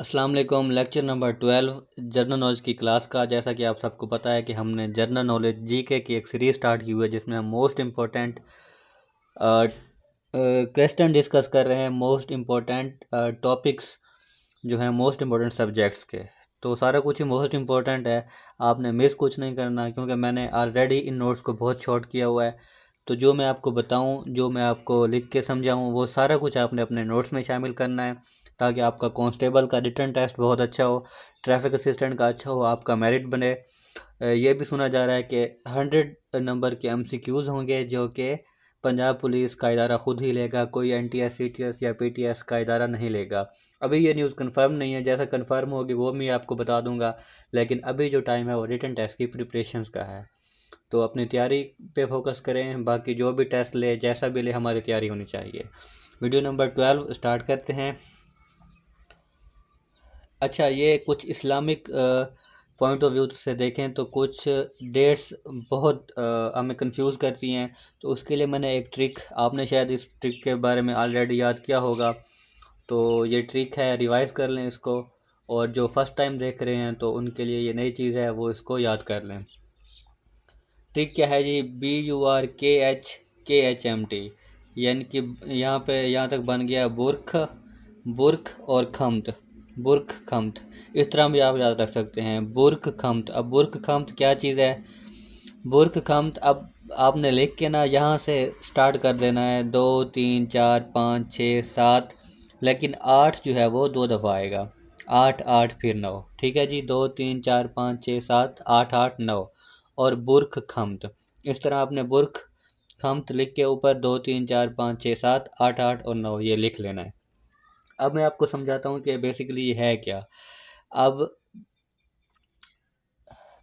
Aslam lecture number twelve general knowledge की class का जैसा कि आप सबको पता है कि हमने जर्नल नॉलेज जी के की एक सीरीज़ स्टार्ट की हुई है जिसमें हम मोस्ट इम्पोर्टेंट क्वेश्चन डिस्कस कर रहे हैं मोस्ट इम्पोर्टेंट टॉपिक्स जो हैं मोस्ट इम्पोर्टेंट सब्जेक्ट्स के तो सारा कुछ ही मोस्ट इम्पोर्टेंट है आपने मिस कुछ नहीं करना क्योंकि मैंने ऑलरेडी इन नोट्स को बहुत शॉर्ट किया हुआ है तो जो मैं आपको बताऊँ जो मैं आपको लिख के समझाऊँ वो सारा कुछ आपने अपने नोट्स में शामिल करना है ताकि आपका कॉन्स्टेबल का रिटर्न टेस्ट बहुत अच्छा हो ट्रैफिक असिस्टेंट का अच्छा हो आपका मेरिट बने ये भी सुना जा रहा है कि हंड्रेड नंबर के एम होंगे जो कि पंजाब पुलिस का इदारा ख़ुद ही लेगा कोई N T S C T S या पी टी एस का इदारा नहीं लेगा अभी ये न्यूज़ कन्फर्म नहीं है जैसा कन्फर्म होगी वो मैं आपको बता दूंगा लेकिन अभी जो टाइम है वो रिटर्न टेस्ट की प्रिपरेशन का है तो अपनी तैयारी पे फोकस करें बाकी जो भी टेस्ट ले जैसा भी ले हमारी तैयारी होनी चाहिए वीडियो नंबर ट्वेल्व स्टार्ट करते हैं अच्छा ये कुछ इस्लामिक पॉइंट ऑफ व्यू से देखें तो कुछ डेट्स बहुत आ, हमें कंफ्यूज करती हैं तो उसके लिए मैंने एक ट्रिक आपने शायद इस ट्रिक के बारे में ऑलरेडी याद किया होगा तो ये ट्रिक है रिवाइज़ कर लें इसको और जो फर्स्ट टाइम देख रहे हैं तो उनके लिए ये नई चीज़ है वो इसको याद कर लें ट्रिक क्या है G B U R K H K H M T यानी कि यहाँ पे यहाँ तक बन गया बुरख बुरख और खमत बुरख खम्त इस तरह भी आप याद रख सकते हैं बुरख खम्त अब बुरख खम्त क्या चीज़ है बुरख खम्त अब आपने लिख के ना यहाँ से स्टार्ट कर देना है दो तीन चार पाँच छः सात लेकिन आठ जो है वो दो दफ़ा आएगा आठ आठ फिर नौ ठीक है जी दो तीन चार पाँच छः सात आठ आठ नौ और बुरख खम्त इस तरह आपने बुरख खम्त लिख के ऊपर दो तीन चार पाँच छः सात आठ आठ और नौ ये लिख लेना है अब मैं आपको समझाता हूँ कि बेसिकली है क्या अब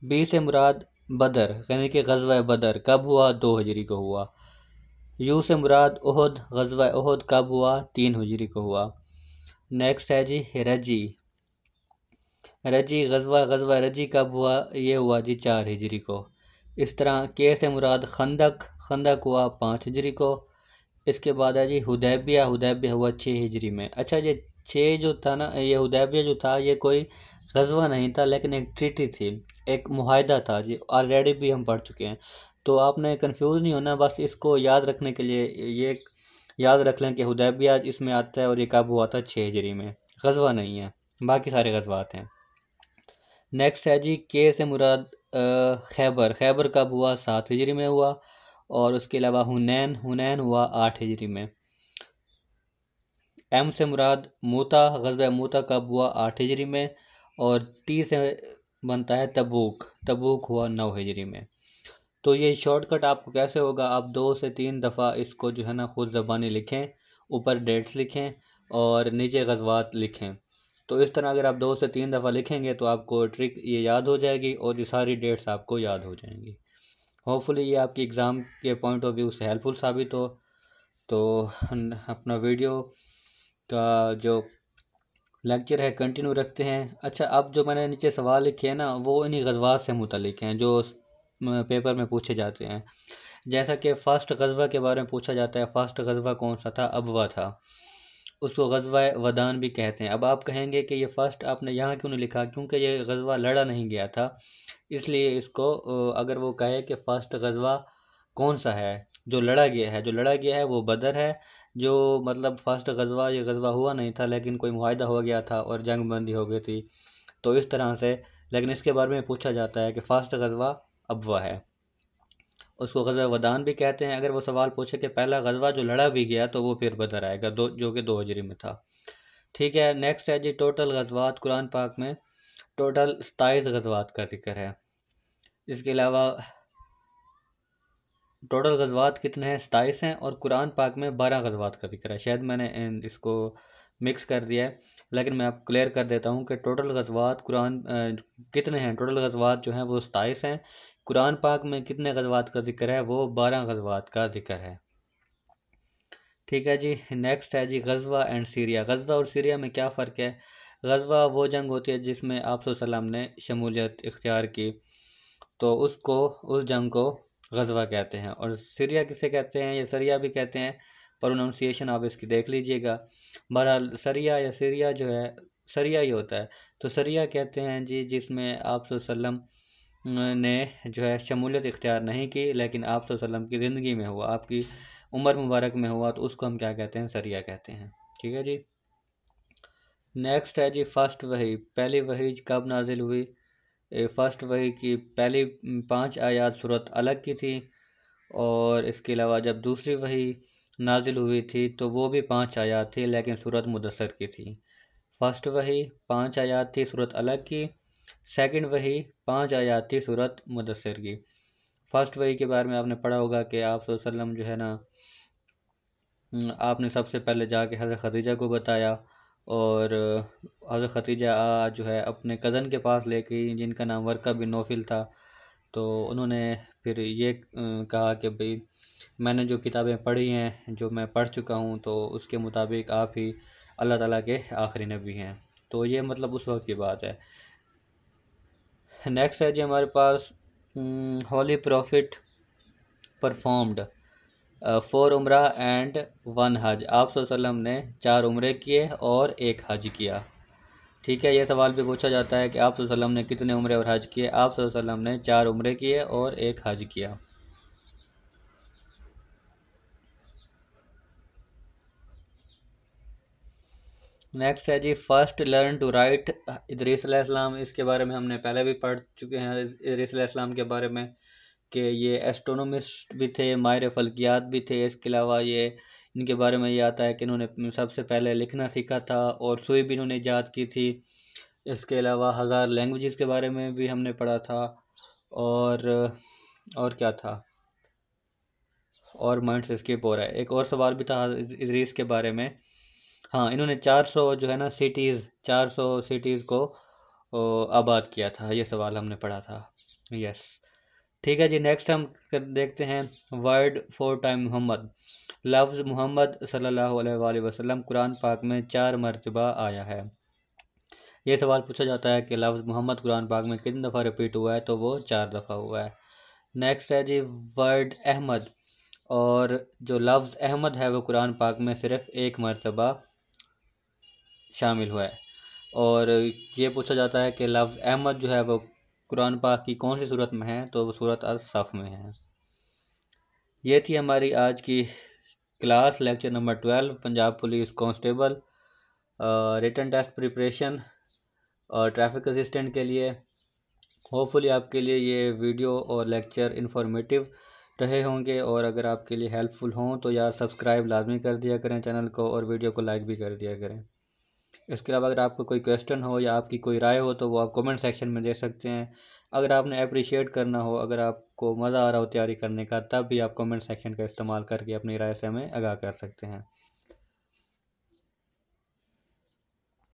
बी से मुराद बदर यानी कि गजवा बदर कब हुआ दो हजरी को हुआ यू से मुराद उहद गजवा उहद कब हुआ तीन हजरी को हुआ नेक्स्ट है जी रजी रजी गजवा गजवा रजी कब हुआ ये हुआ जी चार हिजरी को इस तरह के से मुराद खंदक खंदक हुआ पाँच हजरी को इसके बाद है जी हुदैबिया हुदैबिया हुआ छः हिजरी में अच्छा ये छः जो था ना ये हुदैबिया जो था ये कोई गजवा नहीं था लेकिन एक ट्रीटी थी एक माहिदा था जी ऑलरेडी भी हम पढ़ चुके हैं तो आपने कंफ्यूज नहीं होना बस इसको याद रखने के लिए ये याद रख लें कि हुदैबिया इसमें आता है और ये कब हुआ था छः हिजरी में गजवा नहीं है बाकी सारे गजबात हैं नेक्स्ट है जी के से मुराद खैबर खैबर कब हुआ सात हिजरी में हुआ और उसके अलावा हुनैन हुनैन हुआ आठ हिजरी में एम से मुराद मोता गज़ मोता कब हुआ आठ हिजरी में और टी से बनता है तबूक तबूक हुआ नौ हिजरी में तो ये शॉर्टकट आपको कैसे होगा आप दो से तीन दफ़ा इसको जो है ना खुद ज़बानी लिखें ऊपर डेट्स लिखें और नीचे गजवात लिखें तो इस तरह अगर आप दो से तीन दफ़ा लिखेंगे तो आपको ट्रिक ये याद हो जाएगी और ये सारी डेट्स आपको याद हो जाएंगी होपफुली ये आपके एग्ज़ाम के पॉइंट ऑफ व्यू से हेल्पफुल साबित हो तो अपना वीडियो का जो लेक्चर है कंटिन्यू रखते हैं अच्छा अब जो मैंने नीचे सवाल लिखे हैं ना वो इन्हीं गजबात से मुतलिक हैं जो पेपर में पूछे जाते हैं जैसा कि फ़र्स्ट गजवा के बारे में पूछा जाता है फ़र्स्ट गजवा कौन सा था अबवा था उसको गजवा वदान भी कहते हैं अब आप कहेंगे कि ये फ़र्स्ट आपने यहाँ क्यों नहीं लिखा क्योंकि ये गजवा लड़ा नहीं गया था इसलिए इसको अगर वो कहे कि फ़र्स्ट गजवा कौन सा है जो लड़ा गया है जो लड़ा गया है वो बदर है जो मतलब फ़र्स्ट गजवा ये गजवा हुआ नहीं था लेकिन कोई माहिदा हो गया था और जंग बंदी हो गई थी तो इस तरह से लेकिन इसके बारे में पूछा जाता है कि फ़र्स्ट गजवा अबवा है उसको गज़ा वदान भी कहते हैं अगर वो सवाल पूछे कि पहला गजवा जो लड़ा भी गया तो वो फिर बदर आएगा दो जो कि दो हजरी में था ठीक है नेक्स्ट है जी टोटल गजवात कुरान पाक में टोटल सताईस गजवात का जिक्र है इसके अलावा टोटल गजवात कितने हैं सताईस हैं और कुरान पाक में बारह गजवात का जिक्र है शायद मैंने इसको मिक्स कर दिया है लेकिन मैं आप क्लियर कर देता हूँ कि टोटल गजवात कुरान कितने हैं टोटल गजवात जो हैं वो सताईस हैं कुरान पाक में कितने गजवात का जिक्र है वो बारह गजवात का जिक्र है ठीक है जी नेक्स्ट है जी गजवा एंड सीरिया गजवा और सीरिया में क्या फ़र्क है गजवा वो जंग होती है जिसमें आप सल्लम ने शमूलियत इख्तियार की तो उसको उस जंग को गजवा कहते हैं और सीरिया किसे कहते हैं या सरिया भी कहते हैं प्रोनाउंसिएशन आप इसकी देख लीजिएगा बहरहाल सरिया या सीरिया जो है सरिया ही होता है तो सरिया कहते हैं जी जिसमें आप सल्लम ने जो है शमूलियत इख्तियार नहीं की लेकिन आप की ज़िंदगी में हुआ आपकी उम्र मुबारक में हुआ तो उसको हम क्या कहते हैं सरिया कहते हैं ठीक है जी नेक्स्ट है जी फर्स्ट वही पहली वही कब नाजिल हुई फ़र्स्ट वही की पहली पांच आयात सूरत अलग की थी और इसके अलावा जब दूसरी वही नाजिल हुई थी तो वो भी पांच आयात थी लेकिन सूरत मुदसर की थी फर्स्ट वही पांच आयात थी सूरत अलग की सेकंड वही पांच थी सूरत मुदसर की फर्स्ट वही के बारे में आपने पढ़ा होगा कि आप वसल्लम जो है ना आपने सबसे पहले जाके हज़रत खदीजा को बताया और हज़रत खदीजा जो है अपने कज़न के पास ले गई जिनका नाम वर्का बिन नौफिल था तो उन्होंने फिर ये कहा कि भाई मैंने जो किताबें पढ़ी हैं जो मैं पढ़ चुका हूँ तो उसके मुताबिक आप ही अल्लाह ताला के आखिरी नबी हैं तो ये मतलब उस वक्त की बात है नेक्स्ट है जी हमारे पास होली प्रॉफिट परफॉर्म्ड फोर उम्र एंड वन हज आप ने चार उम्र किए और एक हज किया ठीक है ये सवाल भी पूछा जाता है कि आप ने कितने उम्र और हज किए आप ने चार उम्रे किए और एक हज किया नेक्स्ट है जी first learn to write Idris इसके बारे में हमने पहले भी पढ़ चुके हैं इदरीस के बारे में कि ये एस्ट्रोनोमिस्ट भी थे माहिर फल्कियात भी थे इसके अलावा ये इनके बारे में ये आता है कि इन्होंने सबसे पहले लिखना सीखा था और सुई भी इन्होंने ईजाद की थी इसके अलावा हज़ार लैंग्वेजेस के बारे में भी हमने पढ़ा था और और क्या था और माइंड से स्किप हो रहा है एक और सवाल भी था इदरीस के बारे में हाँ इन्होंने 400 जो है ना सिटीज़ 400 सिटीज़ को आबाद किया था ये सवाल हमने पढ़ा था यस ठीक है जी नेक्स्ट हम देखते हैं वर्ड फोर टाइम मोहम्मद लफ्ज़ मोहम्मद सल्लल्लाहु अलैहि वसल्लम कुरान पाक में चार मरतबा आया है ये सवाल पूछा जाता है कि लफ्ज़ मोहम्मद कुरान पाक में कितनी दफ़ा रिपीट हुआ है तो वो चार दफ़ा हुआ है नेक्स्ट है जी वर्ड अहमद और जो लफ्ज़ अहमद है वो कुरान पाक में सिर्फ़ एक मरतबा शामिल हुआ है और ये पूछा जाता है कि लफ्ज़ अहमद जो है वो कुरान पाक की कौन सी सूरत में है तो वो सूरत असफ़ में है ये थी हमारी आज की class lecture number twelve Punjab police constable written test preparation और ट्रैफिक असिस्टेंट के लिए होपफुली आपके लिए ये वीडियो और लेक्चर इंफॉर्मेटिव रहे होंगे और अगर आपके लिए हेल्पफुल हों तो यार सब्सक्राइब लाजमी कर दिया करें चैनल को और वीडियो को लाइक भी कर दिया करें इसके अलावा अगर आपको कोई क्वेश्चन हो या आपकी कोई राय हो तो वो आप कमेंट सेक्शन में दे सकते हैं अगर आपने अप्रिशिएट करना हो अगर आपको मज़ा आ रहा हो तैयारी करने का तब भी आप कमेंट सेक्शन का इस्तेमाल करके अपनी राय से हमें आगाह कर सकते हैं